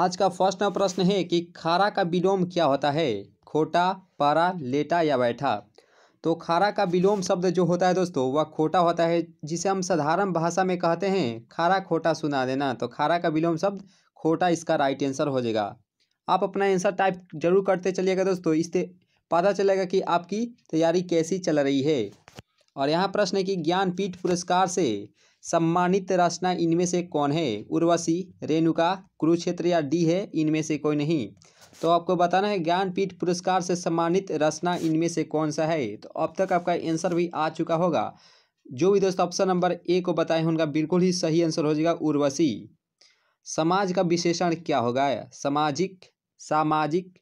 आज का first number प्रश्न है कि खारा का विलोम क्या होता है खोटा पारा लेटा या बैठा तो खारा का विलोम शब्द जो होता है दोस्तों वह खोटा होता है जिसे हम साधारण भाषा में कहते हैं खारा खोटा सुना देना तो खारा का विलोम शब्द खोटा इसका राइट आंसर हो जाएगा आप अपना आंसर टाइप जरूर करते चलिएगा दोस्तों इससे पता चलेगा कि आपकी तैयारी कैसी चल रही है और यहाँ प्रश्न है कि ज्ञानपीठ पुरस्कार से सम्मानित रचना इनमें से कौन है उर्वशी रेणुका कुरुक्षेत्र या डी है इनमें से कोई नहीं तो आपको बताना है ज्ञानपीठ पुरस्कार से सम्मानित रचना इनमें से कौन सा है तो अब तक आपका आंसर भी आ चुका होगा जो भी दोस्तों ऑप्शन नंबर ए को बताए उनका बिल्कुल ही सही आंसर हो जाएगा उर्वशी समाज का विशेषण क्या होगा सामाजिक सामाजिक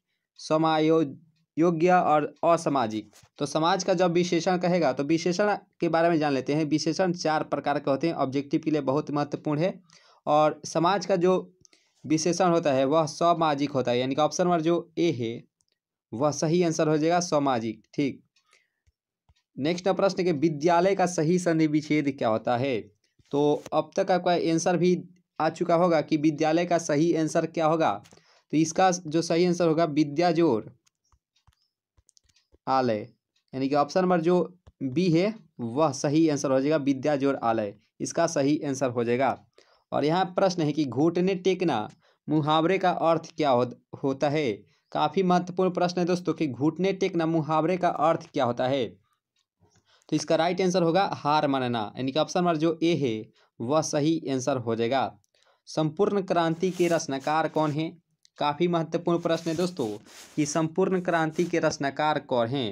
समायोज योग्य और असामाजिक तो समाज का जब विशेषण कहेगा तो विशेषण के बारे में जान लेते हैं विशेषण चार प्रकार के होते हैं ऑब्जेक्टिव के लिए बहुत महत्वपूर्ण है और समाज का जो विशेषण होता है वह सामाजिक होता है यानी कि ऑप्शन नंबर जो ए है वह सही आंसर हो जाएगा सामाजिक ठीक नेक्स्ट प्रश्न के विद्यालय का सही सन्निविच्छेद क्या होता है तो अब तक आपका आंसर भी आ चुका होगा कि विद्यालय का सही आंसर क्या होगा तो इसका जो सही आंसर होगा विद्याजोर आलय यानी कि ऑप्शन नंबर जो बी है वह सही आंसर हो जाएगा विद्या जोर आलय इसका सही आंसर हो जाएगा और यहाँ प्रश्न है कि घुटने टेकना मुहावरे का अर्थ क्या हो, होता है काफ़ी महत्वपूर्ण प्रश्न है दोस्तों कि घुटने टेकना मुहावरे का अर्थ क्या होता है तो इसका राइट आंसर होगा हार मानना यानी कि ऑप्शन नंबर जो ए है वह सही आंसर हो जाएगा संपूर्ण क्रांति के रचनाकार कौन है काफ़ी महत्वपूर्ण प्रश्न है दोस्तों कि संपूर्ण क्रांति के रचनाकार कौन हैं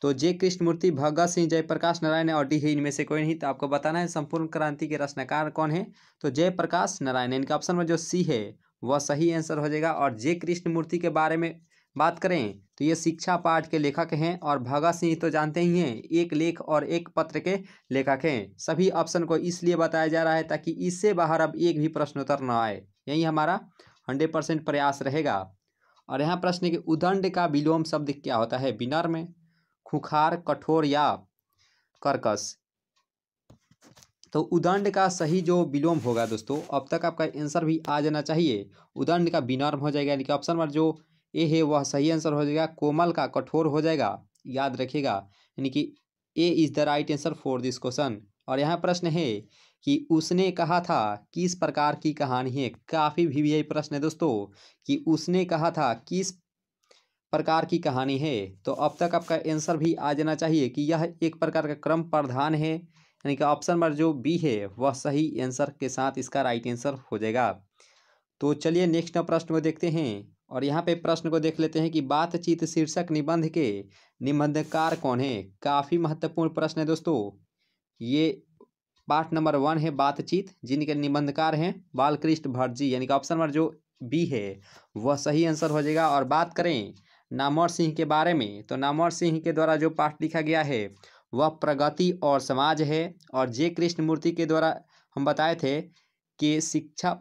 तो जे कृष्णमूर्ति भगत सिंह जयप्रकाश नारायण और डी है इनमें से कोई नहीं तो आपको बताना है संपूर्ण क्रांति के रचनाकार कौन है तो जयप्रकाश नारायण इनका ऑप्शन में जो सी है वह सही आंसर हो जाएगा और जे कृष्णमूर्ति के बारे में बात करें तो ये शिक्षा पाठ के लेखक हैं और भगत सिंह तो जानते ही हैं एक लेख और एक पत्र के लेखक हैं सभी ऑप्शन को इसलिए बताया जा रहा है ताकि इससे बाहर अब एक भी प्रश्नोत्तर न आए यही हमारा हंड्रेड परसेंट प्रयास रहेगा और यहाँ प्रश्न है कि उदंड का विलोम शब्द क्या होता है बिनर में खुखार कठोर या कर्कश तो उदंड का सही जो विलोम होगा दोस्तों अब तक आपका आंसर भी आ जाना चाहिए उदंड का बिनर्म हो जाएगा यानी कि ऑप्शन नंबर जो ए है वह सही आंसर हो जाएगा कोमल का कठोर हो जाएगा याद रखिएगा यानी कि A is the right answer for this question और यहाँ प्रश्न है कि उसने कहा था किस प्रकार की कहानी है काफ़ी भी यही प्रश्न है दोस्तों कि उसने कहा था किस प्रकार की कहानी है तो अब तक आपका आंसर भी आ जाना चाहिए कि यह एक प्रकार का क्रम प्रधान है यानी कि ऑप्शन नंबर जो बी है वह सही आंसर के साथ इसका राइट आंसर हो जाएगा तो चलिए नेक्स्ट प्रश्न को देखते हैं और यहाँ पे प्रश्न को देख लेते हैं कि बातचीत शीर्षक निबंध के निबंधकार कौन है काफ़ी महत्वपूर्ण प्रश्न है दोस्तों ये पाठ नंबर वन है बातचीत जिनके निबंधकार हैं बालकृष्ण भट्ट जी यानी कि ऑप्शन नंबर जो बी है वह सही आंसर हो जाएगा और बात करें नामवर सिंह के बारे में तो नामवर सिंह के द्वारा जो पाठ लिखा गया है वह प्रगति और समाज है और जे कृष्णमूर्ति के द्वारा हम बताए थे कि शिक्षा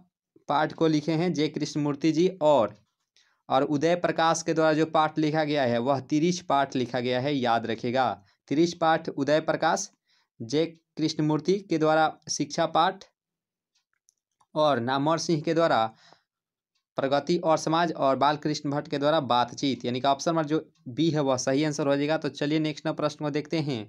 पाठ को लिखे हैं कृष्ण कृष्णमूर्ति जी और और उदय प्रकाश के द्वारा जो पाठ लिखा गया है वह तिरिश पाठ लिखा गया है याद रखेगा तिरिश पाठ उदय प्रकाश जय कृष्णमूर्ति के द्वारा शिक्षा पाठ और नामवर सिंह के द्वारा प्रगति और समाज और बालकृष्ण भट्ट के द्वारा बातचीत यानी कि ऑप्शन नंबर जो बी है वह सही आंसर हो जाएगा तो चलिए नेक्स्ट प्रश्न को देखते हैं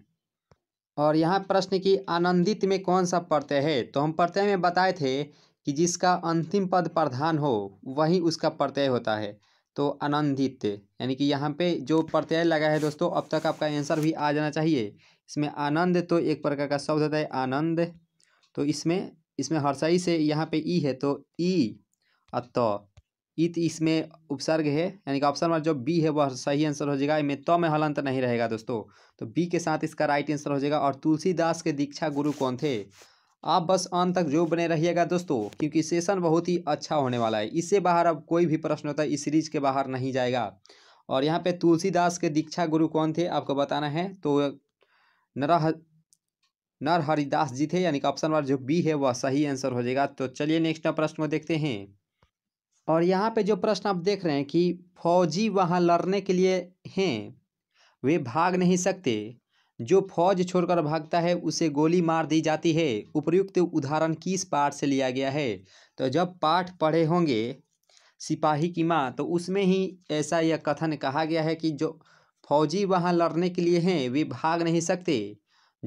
और यहाँ प्रश्न की आनंदित में कौन सा प्रत्यय है तो हम प्रत्यय में बताए थे कि जिसका अंतिम पद प्रधान हो वही उसका प्रत्यय होता है तो आनंदित यानी कि यहाँ पे जो प्रत्यय लगा है दोस्तों अब तक आपका आंसर भी आ जाना चाहिए इसमें आनंद तो एक प्रकार का शब्द होता है आनंद तो इसमें इसमें हर्षाई से यहाँ पे ई है तो ई अत ईत तो इसमें उपसर्ग है यानी कि ऑप्शन नंबर जो बी है वह सही आंसर हो जाएगा इसमें त में हलंत नहीं रहेगा दोस्तों तो बी के साथ इसका राइट आंसर हो जाएगा और तुलसीदास के दीक्षा गुरु कौन थे आप बस अंत तक जो बने रहिएगा दोस्तों क्योंकि सेशन बहुत ही अच्छा होने वाला है इससे बाहर अब कोई भी प्रश्न होता है इस सीरीज के बाहर नहीं जाएगा और यहाँ पे तुलसीदास के दीक्षा गुरु कौन थे आपको बताना है तो नरा नर हरिदास जी थे यानी कि ऑप्शन नंबर जो बी है वह सही आंसर हो जाएगा तो चलिए नेक्स्ट प्रश्न को देखते हैं और यहाँ पे जो प्रश्न आप देख रहे हैं कि फौजी वहाँ लड़ने के लिए हैं वे भाग नहीं सकते जो फौज छोड़कर भागता है उसे गोली मार दी जाती है उपयुक्त उदाहरण किस पाठ से लिया गया है तो जब पाठ पढ़े होंगे सिपाही की माँ तो उसमें ही ऐसा यह कथन कहा गया है कि जो फौजी वहाँ लड़ने के लिए हैं वे भाग नहीं सकते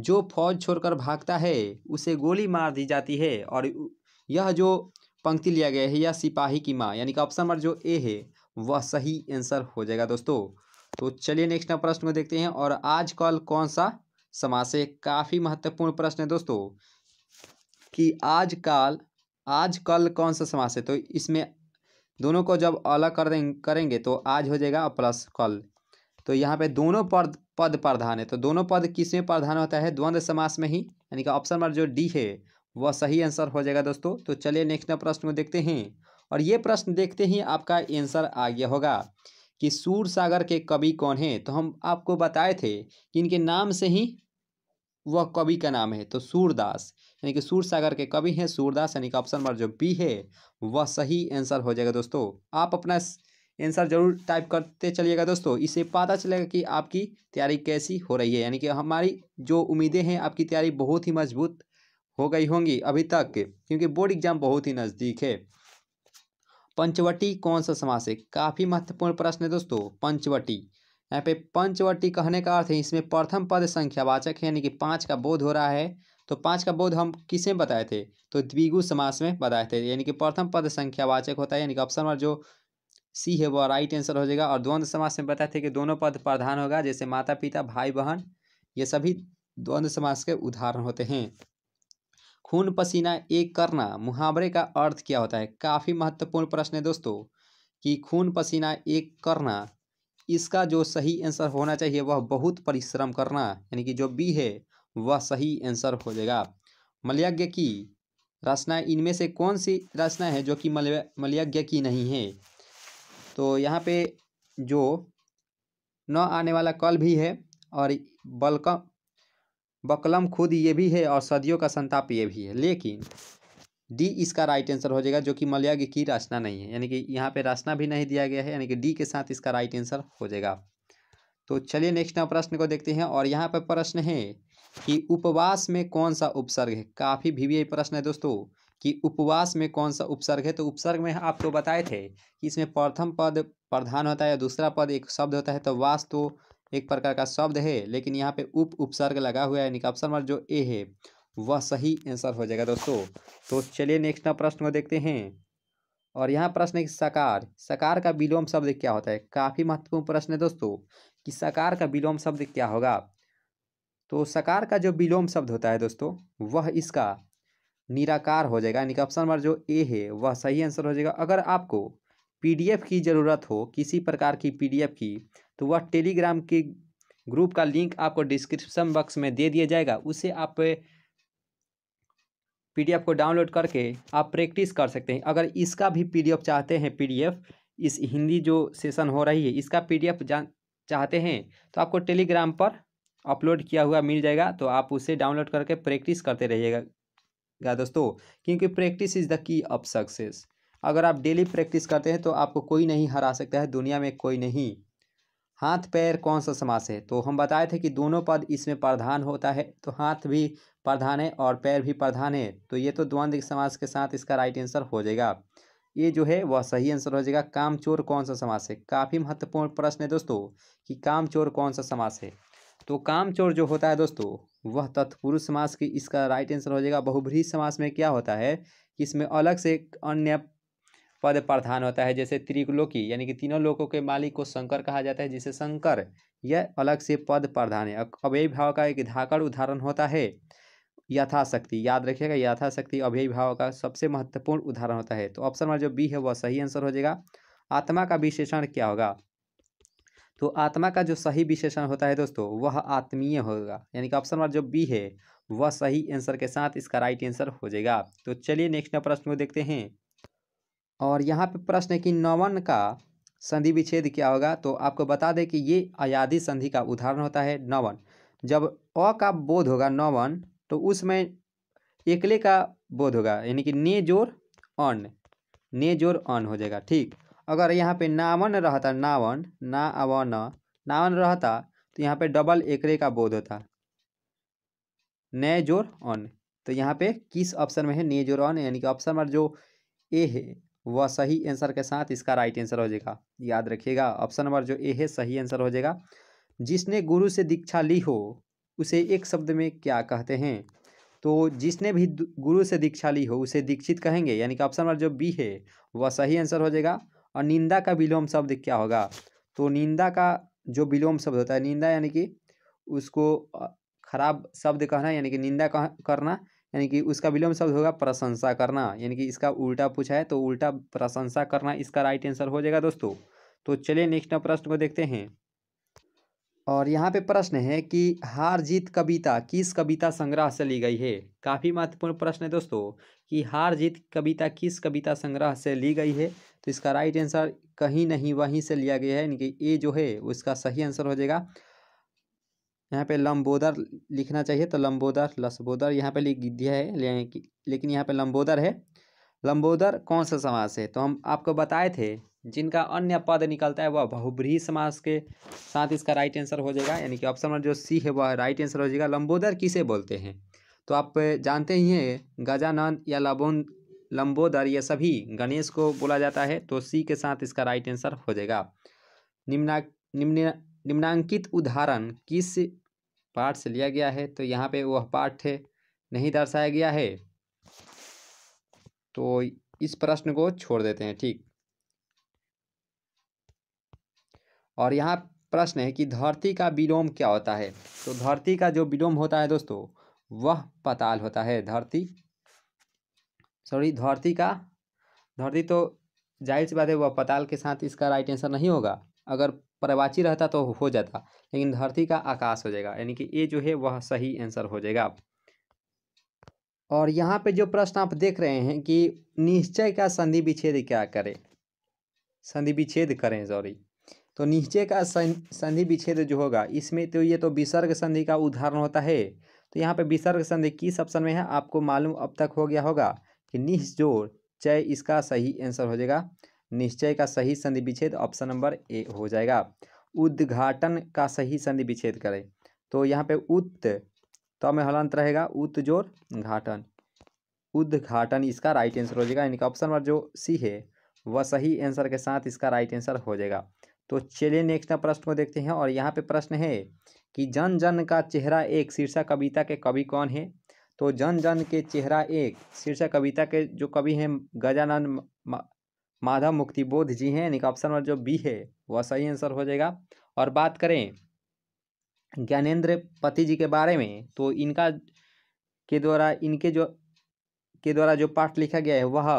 जो फौज छोड़कर भागता है उसे गोली मार दी जाती है और यह जो पंक्ति लिया गया है यह सिपाही की माँ यानी कि ऑप्शन नंबर जो ए है वह सही आंसर हो जाएगा दोस्तों तो चलिए नेक्स्ट प्रश्न को देखते हैं और आज कल कौन सा समाज से काफ़ी महत्वपूर्ण प्रश्न है दोस्तों कि आजकल कल कौन सा समास है तो इसमें दोनों को जब अलग कर देंगे करेंगे तो आज हो जाएगा प्लस कल तो यहाँ पे दोनों पद पद प्रधान है तो दोनों पद किस में प्रधान होता है द्वंद्व समास में ही यानी कि ऑप्शन नंबर जो डी है वह सही आंसर हो जाएगा दोस्तों तो चलिए नेक्स्ट प्रश्न को देखते हैं और ये प्रश्न देखते ही आपका आंसर आ गया होगा कि सूर सागर के कवि कौन है तो हम आपको बताए थे कि इनके नाम से ही वह कवि का नाम है तो सूरदास यानी कि सूर सागर के कवि हैं सूरदास यानी कि ऑप्शन नंबर जो बी है वह सही आंसर हो जाएगा दोस्तों आप अपना आंसर जरूर टाइप करते चलिएगा दोस्तों इससे पता चलेगा कि आपकी तैयारी कैसी हो रही है यानी कि हमारी जो उम्मीदें हैं आपकी तैयारी बहुत ही मजबूत हो गई होंगी अभी तक क्योंकि बोर्ड एग्जाम बहुत ही नज़दीक है पंचवटी कौन सा समास है काफ़ी महत्वपूर्ण प्रश्न है दोस्तों पंचवटी यहाँ पे पंचवटी कहने का अर्थ है इसमें प्रथम पद संख्यावाचक है यानी कि पाँच का बोध हो रहा है तो पाँच का बोध हम किसे बताए थे तो द्विगु समास में बताए थे यानी कि प्रथम पद संख्यावाचक होता है यानी कि ऑप्शन नंबर जो सी है वह राइट आंसर हो जाएगा और द्वंद्व समास में बताए थे कि दोनों पद प्रधान होगा जैसे माता पिता भाई बहन ये सभी द्वंद्व समास के उदाहरण होते हैं खून पसीना एक करना मुहावरे का अर्थ क्या होता है काफ़ी महत्वपूर्ण प्रश्न है दोस्तों कि खून पसीना एक करना इसका जो सही आंसर होना चाहिए वह बहुत परिश्रम करना यानी कि जो बी है वह सही आंसर हो जाएगा मलयाज्ञ की रचना इनमें से कौन सी रचना है जो कि मलय मलयाज्ञ की नहीं है तो यहाँ पे जो न आने वाला कल भी है और बलकम बकलम खुद ये भी है और सदियों का संताप ये भी है लेकिन डी इसका राइट आंसर हो जाएगा जो कि मलयाग की रचना नहीं है यानी कि यहाँ पे रचना भी नहीं दिया गया है यानी कि डी के साथ इसका राइट आंसर हो जाएगा तो चलिए नेक्स्ट प्रश्न को देखते हैं और यहाँ पर प्रश्न है कि उपवास में कौन सा उपसर्ग है काफ़ी भी, भी प्रश्न है दोस्तों कि उपवास में कौन सा उपसर्ग है तो उपसर्ग में आपको बताए थे कि इसमें प्रथम पद प्रधान होता है या दूसरा पद एक शब्द होता है तो वास तो एक प्रकार का शब्द है लेकिन यहाँ पे उप उपसर्ग लगा हुआ है यानी ऑप्शन नंबर जो ए है वह सही आंसर हो जाएगा दोस्तों तो चलिए नेक्स्ट प्रश्न को देखते हैं और यहाँ प्रश्न है कि साकार साकार का विलोम शब्द क्या होता है काफ़ी महत्वपूर्ण प्रश्न है दोस्तों कि साकार का विलोम शब्द क्या होगा तो सकार का जो विलोम शब्द होता है दोस्तों वह इसका निराकार हो जाएगा यानी कि ऑप्शन नंबर जो ए है वह सही आंसर हो जाएगा अगर आपको पीडीएफ की ज़रूरत हो किसी प्रकार की पीडीएफ की तो वह टेलीग्राम के ग्रुप का लिंक आपको डिस्क्रिप्शन बॉक्स में दे दिया जाएगा उसे आप पीडीएफ को डाउनलोड करके आप प्रैक्टिस कर सकते हैं अगर इसका भी पीडीएफ चाहते हैं पीडीएफ इस हिंदी जो सेशन हो रही है इसका पी जान चाहते हैं तो आपको टेलीग्राम पर अपलोड किया हुआ मिल जाएगा तो आप उसे डाउनलोड करके प्रैक्टिस करते रहिएगा गया दोस्तों क्योंकि practice is the key of success अगर आप डेली प्रैक्टिस करते हैं तो आपको कोई नहीं हरा सकता है दुनिया में कोई नहीं हाथ पैर कौन सा समास है तो हम बताए थे कि दोनों पद इसमें प्रधान होता है तो हाथ भी प्रधान है और पैर भी प्रधान है तो ये तो द्वंद्व समास के साथ इसका राइट आंसर हो जाएगा ये जो है वह सही आंसर हो जाएगा कामचोर कौन सा समास है काफ़ी महत्वपूर्ण प्रश्न है दोस्तों कि कामचोर कौन सा समास है तो कामचोर जो होता है दोस्तों वह तत्पुरुष समास की इसका राइट आंसर हो जाएगा बहुभ्री समास में क्या होता है कि इसमें अलग से एक अन्य पद प्रधान होता है जैसे त्रिकलोकी यानी कि तीनों लोकों के मालिक को शंकर कहा जाता है जिसे शंकर यह अलग से पद प्रधान है अव्यय भाव का एक धाकड़ उदाहरण होता है यथाशक्ति याद रखिएगा यथाशक्ति अव्यय भाव का सबसे महत्वपूर्ण उदाहरण होता है तो ऑप्शन नंबर जो बी है वह सही आंसर हो जाएगा आत्मा का विशेषण क्या होगा तो आत्मा का जो सही विशेषण होता है दोस्तों वह आत्मीय होगा यानी कि ऑप्शन नंबर जो बी है वह सही आंसर के साथ इसका राइट आंसर हो जाएगा तो चलिए नेक्स्ट प्रश्न को देखते हैं और यहाँ पे प्रश्न है कि नवन का संधि विच्छेद क्या होगा तो आपको बता दें कि ये अयादी संधि का उदाहरण होता है नवन जब अ का बोध होगा नवन तो उसमें एकले का बोध होगा यानी कि ने जोर अन्न ने जोर अन्न हो जाएगा ठीक अगर यहाँ पे नावन रहता नावन ना अवन नावन रहता तो यहाँ पे डबल एकरे का बोध होता ने जोर अन तो यहाँ पे किस ऑप्शन में है ने जोर अन यानी कि ऑप्शन नंबर जो ए है वह सही आंसर के साथ इसका राइट आंसर हो जाएगा याद रखिएगा ऑप्शन नंबर जो ए है सही आंसर हो जाएगा जिसने गुरु से दीक्षा ली हो उसे एक शब्द में क्या कहते हैं तो जिसने भी गुरु से दीक्षा ली हो उसे दीक्षित कहेंगे यानी कि ऑप्शन नंबर जो बी है वह सही आंसर हो जाएगा और निंदा का विलोम शब्द क्या होगा तो निंदा का जो विलोम शब्द होता है निंदा यानी कि उसको खराब शब्द कहना यानी कि निंदा करना यानी कि उसका विलोम शब्द होगा प्रशंसा करना यानी कि इसका उल्टा पूछा है तो उल्टा प्रशंसा करना इसका राइट आंसर हो जाएगा दोस्तों तो चलिए नेक्स्ट प्रश्न को देखते हैं और यहाँ पे प्रश्न है कि हार जीत कविता किस कविता संग्रह से ली गई है काफ़ी महत्वपूर्ण प्रश्न है दोस्तों कि हार जीत कविता किस कविता संग्रह से ली गई है तो इसका राइट आंसर कहीं नहीं वहीं से लिया गया है यानी कि ए जो है उसका सही आंसर हो जाएगा यहाँ पे लम्बोदर लिखना चाहिए तो लम्बोदर लसबोदर यहाँ पे लिख दिया है लेकिन यहाँ पे लम्बोदर है लम्बोदर कौन सा समाज है तो हम आपको बताए थे जिनका अन्य पद निकलता है वह बहुब्रीही समास के साथ इसका राइट आंसर हो जाएगा यानी कि ऑप्शन नंबर जो सी है वह राइट आंसर हो जाएगा लंबोदर किसे बोलते हैं तो आप जानते ही हैं गजानन या लबोन लंबोदर ये सभी गणेश को बोला जाता है तो सी के साथ इसका राइट आंसर हो जाएगा निम्ना निम्न निम्नांकित उदाहरण किस पाठ से लिया गया है तो यहाँ पे वह पाठ नहीं दर्शाया गया है तो इस प्रश्न को छोड़ देते हैं ठीक और यहाँ प्रश्न है कि धरती का विलोम क्या होता है तो धरती का जो विलोम होता है दोस्तों वह पताल होता है धरती सॉरी धरती का धरती तो जाहिर सी बात है वह पताल के साथ इसका राइट आंसर नहीं होगा अगर प्रवाची रहता तो हो जाता लेकिन धरती का आकाश हो जाएगा यानी कि ये जो है वह सही आंसर हो जाएगा और यहाँ पे जो प्रश्न आप देख रहे हैं कि निश्चय का संधि विच्छेद क्या करें संधि विच्छेद करें सॉरी तो नीचे का संधि विच्छेद जो होगा इसमें तो ये तो विसर्ग संधि का उदाहरण होता है तो यहाँ पे विसर्ग संधि किस ऑप्शन में है आपको मालूम अब तक हो गया होगा कि चय इसका सही आंसर हो जाएगा निश्चय का सही संधि विच्छेद ऑप्शन नंबर ए हो जाएगा उद्घाटन का सही संधि विच्छेद करें तो यहाँ पे उत्त तो में हलंत रहेगा उत्त जोर घाटन उद्घाटन इसका राइट आंसर हो जाएगा यानी कि ऑप्शन नंबर जो सी है वह सही आंसर के साथ इसका राइट आंसर हो जाएगा तो चलिए नेक्स्ट प्रश्न को देखते हैं और यहाँ पे प्रश्न है कि जन जन का चेहरा एक शीर्षक कविता के कवि कौन है तो जन जन के चेहरा एक शीर्षक कविता के जो कवि हैं गजानंद माधव मुक्तिबोध जी हैं यानी ऑप्शन नंबर जो बी है वह सही आंसर हो जाएगा और बात करें ज्ञानेन्द्र पति जी के बारे में तो इनका के द्वारा इनके जो के द्वारा जो पाठ लिखा गया है वह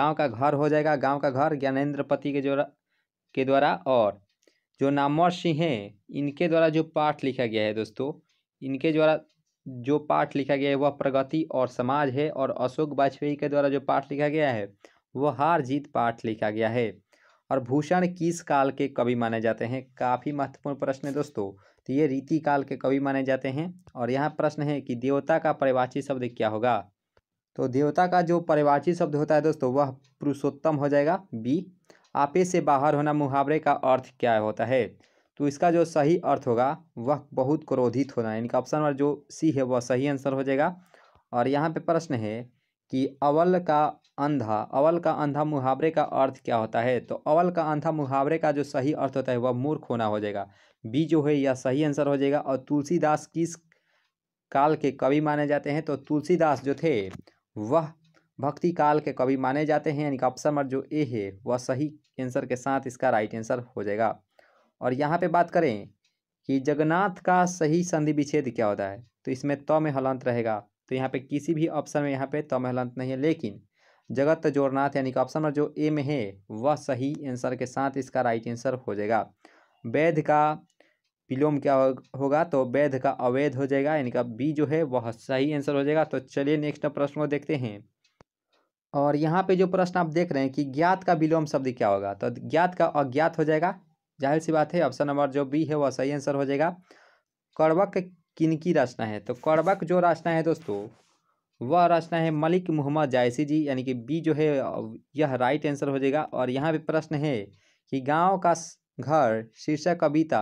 गांव का घर हो जाएगा गांव का घर ज्ञानेन्द्र पति के द्वारा के द्वारा और जो नामवर सिंह हैं इनके द्वारा जो पाठ लिखा गया है दोस्तों इनके द्वारा जो पाठ लिखा गया है वह प्रगति और समाज है और अशोक वाजपेयी के द्वारा जो पाठ लिखा गया है वह हार जीत पाठ लिखा गया है और भूषण किस काल के कवि माने जाते हैं काफ़ी महत्वपूर्ण प्रश्न है दोस्तों तो ये रीति काल के कवि माने जाते हैं और यहाँ प्रश्न है कि देवता का परिवाची शब्द क्या होगा तो देवता का जो परिवाची शब्द होता है दोस्तों वह पुरुषोत्तम हो जाएगा बी आपे से बाहर होना मुहावरे का अर्थ क्या होता है तो इसका जो सही अर्थ होगा वह बहुत क्रोधित होना यानी कि ऑप्शन नंबर जो सी है वह सही आंसर हो जाएगा और यहाँ पे प्रश्न है कि अवल का अंधा अवल का अंधा मुहावरे का अर्थ क्या होता है तो अवल का अंधा मुहावरे का जो सही अर्थ होता है वह मूर्ख होना हो जाएगा बी जो है यह सही आंसर हो जाएगा और तुलसीदास किस काल के कवि माने जाते हैं तो तुलसीदास जो थे वह भक्ति काल के कवि माने जाते हैं यानी कि ऑप्शन नंबर जो ए है वह सही आंसर के साथ इसका राइट आंसर हो जाएगा और यहाँ पे बात करें कि जगन्नाथ का सही संधि विच्छेद क्या होता है तो इसमें त में हलंत रहेगा तो यहाँ पे किसी भी ऑप्शन में यहाँ पे त में हलंत नहीं है लेकिन जगत जोरनाथ यानी कि ऑप्शन नंबर जो ए में है वह सही आंसर के साथ इसका राइट आंसर हो जाएगा वैध का विलोम क्या होगा तो वैध का अवैध हो जाएगा यानी कि बी जो है वह सही आंसर हो जाएगा तो चलिए नेक्स्ट प्रश्न को देखते हैं और यहाँ पे जो प्रश्न आप देख रहे हैं कि ज्ञात का विलोम शब्द क्या होगा तो ज्ञात का अज्ञात हो जाएगा जाहिर सी बात है ऑप्शन नंबर जो बी है वह सही आंसर हो जाएगा कड़वक किनकी रचना है तो कड़वक जो रचना है दोस्तों वह रचना है मलिक मोहम्मद जायसी जी यानी कि बी जो है यह राइट आंसर हो जाएगा और यहाँ पे प्रश्न है कि गांव का घर शीर्षक कविता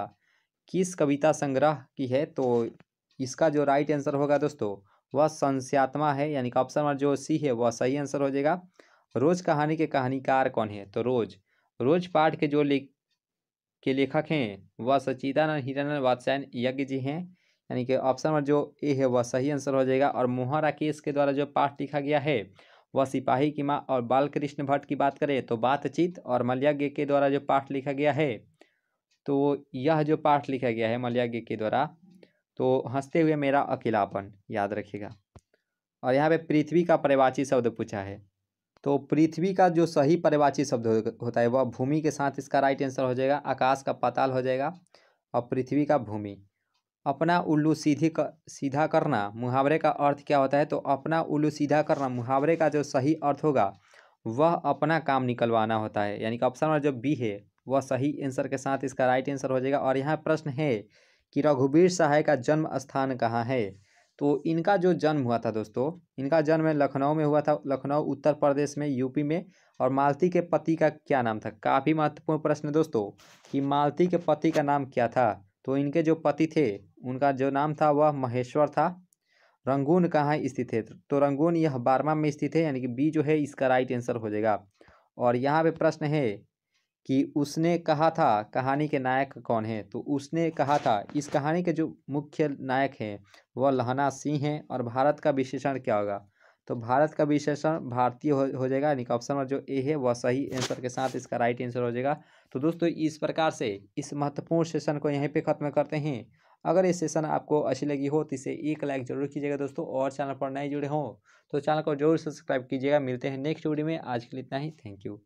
किस कविता संग्रह की है तो इसका जो राइट आंसर होगा दोस्तों वह संस्यात्मा है यानी कि ऑप्शन नंबर जो सी है वह सही आंसर हो जाएगा रोज कहानी के कहानीकार कौन है तो रोज रोज पाठ के जो ले के लेखक हैं वह सचिदानंद हिरानंद वात्सायन यज्ञ जी हैं यानी कि ऑप्शन नंबर जो ए है वह सही आंसर हो जाएगा और मोहन राकेश के द्वारा जो पाठ लिखा गया है वह सिपाही की माँ और बालकृष्ण भट्ट की बात करें तो बातचीत और मलयाज्ञ के द्वारा जो पाठ लिखा गया है तो यह जो पाठ लिखा गया है मलयाज्ञ के द्वारा तो हंसते हुए मेरा अकेलापन याद रखिएगा और यहाँ पे पृथ्वी का परिवाची शब्द पूछा है तो पृथ्वी का जो सही परिवाची शब्द होता है वह भूमि के साथ इसका राइट आंसर हो जाएगा आकाश का पाताल हो जाएगा और पृथ्वी का भूमि अपना उल्लू सीधी कर सीधा करना मुहावरे का अर्थ क्या होता है तो अपना उल्लू सीधा करना मुहावरे का जो सही अर्थ होगा वह अपना काम निकलवाना होता है यानी कि ऑप्शन नंबर जो बी है वह सही आंसर के साथ इसका राइट आंसर हो जाएगा और यहाँ प्रश्न है कि रघुवीर सहाय का जन्म स्थान कहाँ है तो इनका जो जन्म हुआ था दोस्तों इनका जन्म लखनऊ में हुआ था लखनऊ उत्तर प्रदेश में यूपी में और मालती के पति का क्या नाम था काफ़ी महत्वपूर्ण प्रश्न दोस्तों कि मालती के पति का नाम क्या था तो इनके जो पति थे उनका जो नाम था वह महेश्वर था रंगून कहाँ स्थित है तो रंगून यह बारवा में स्थित है यानी कि बी जो है इसका राइट आंसर हो जाएगा और यहाँ पे प्रश्न है कि उसने कहा था कहानी के नायक कौन है तो उसने कहा था इस कहानी के जो मुख्य नायक हैं वह लहना सिंह हैं और भारत का विशेषण क्या होगा तो भारत का विशेषण भारतीय हो, हो जाएगा यानी कि ऑप्शन नंबर जो ए है वह सही आंसर के साथ इसका राइट आंसर हो जाएगा तो दोस्तों इस प्रकार से इस महत्वपूर्ण सेशन को यहीं पर ख़त्म करते हैं अगर ये सेशन आपको अच्छी लगी हो तो इसे एक लाइक जरूर कीजिएगा दोस्तों और चैनल पर नए जुड़े हों तो चैनल को जरूर सब्सक्राइब कीजिएगा मिलते हैं नेक्स्ट वीडियो में आज के लिए इतना ही थैंक यू